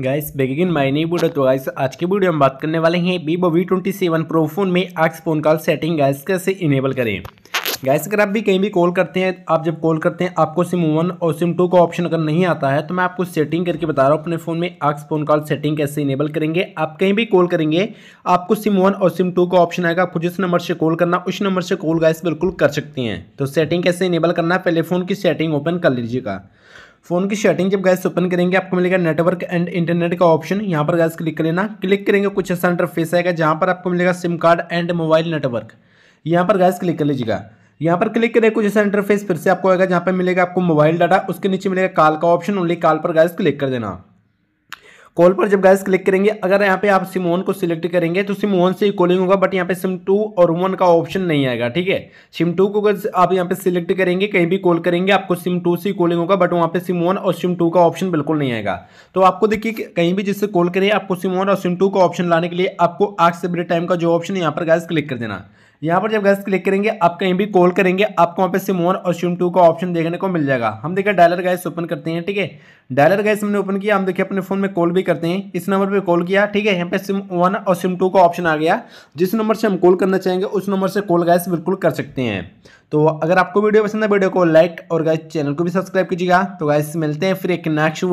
guys begin my my new तो guys आज की वीडियो हम बात करने वाले हैं Vivo V twenty seven pro phone में आक्स फोन कॉल सेटिंग गाइस कैसे इनेबल करें गाइस अगर आप भी कहीं भी कॉल करते हैं आप जब कॉल करते हैं आपको सिम वन और सिम टू का ऑप्शन अगर नहीं आता है तो मैं आपको सेटिंग करके बता रहा हूँ अपने फ़ोन में आक्स फोन कॉल सेटिंग कैसे इनेबल करेंगे आप कहीं भी कॉल करेंगे आपको सिम वन और सिम टू का ऑप्शन आएगा आपको जिस नंबर से कॉल करना उस नंबर से कॉल गाइस बिल्कुल कर सकते हैं तो सेटिंग कैसे इनेबल करना पहले फ़ोन की सेटिंग ओपन कर लीजिएगा फोन की सेटिंग जब गैस ओपन करेंगे आपको मिलेगा नेटवर्क एंड इंटरनेट का ऑप्शन यहाँ पर गैस क्लिक कर लेना क्लिक करेंगे कुछ ऐसा इंटरफेस आएगा जहाँ पर आपको मिलेगा SIM card and mobile network यहाँ पर गैस क्लिक कर लीजिएगा यहाँ पर क्लिक करें कुछ ऐसा इंटरफेस फिर से आपको आएगा जहाँ पर मिलेगा आपको मोबाइल डाटा उसके नीचे मिलेगा कॉल का ऑप्शन ओनली कॉल पर गैस क्लिक कर देना कॉल पर जब गैस क्लिक करेंगे अगर यहाँ पे आप सिम वन को सिलेक्ट करेंगे तो सिम वन से ही कॉलिंग होगा बट यहाँ पे सिम टू और वन का ऑप्शन नहीं आएगा ठीक है सिम टू को अगर आप यहाँ पे सिलेक्ट करेंगे कहीं भी कॉल करेंगे आपको सिम टू से ही कॉलिंग होगा बट वहाँ पे सिम वन और सिम टू का ऑप्शन बिल्कुल नहीं आएगा तो आपको देखिए कहीं भी जिससे कॉल करें आपको सिम वन और सिम टू का ऑप्शन लाने के लिए आपको आज से बड़े टाइम का जो ऑप्शन है यहाँ पर गैस क्लिक कर देना यहाँ पर जब गैस क्लिक करेंगे आप कहीं भी कॉल करेंगे आपको वहाँ पे सिम वन और सिम टू का ऑप्शन देखने को मिल जाएगा हम देखिए डायलर गैस ओपन करते हैं ठीक है डायलर गैस हमने ओपन किया हम देखिए अपने फोन में कॉल भी करते हैं इस नंबर पर कॉल किया ठीक है यहाँ पे सिम वन और सिम टू का ऑप्शन आ गया जिस नंबर से हम कॉल करना चाहेंगे उस नंबर से कॉल गैस बिल्कुल कर सकते हैं तो अगर आपको वीडियो पसंद है वीडियो को लाइक और गैस चैनल को भी सब्सक्राइब कीजिएगा तो गैस मिलते हैं फिर एक नेक्स्ट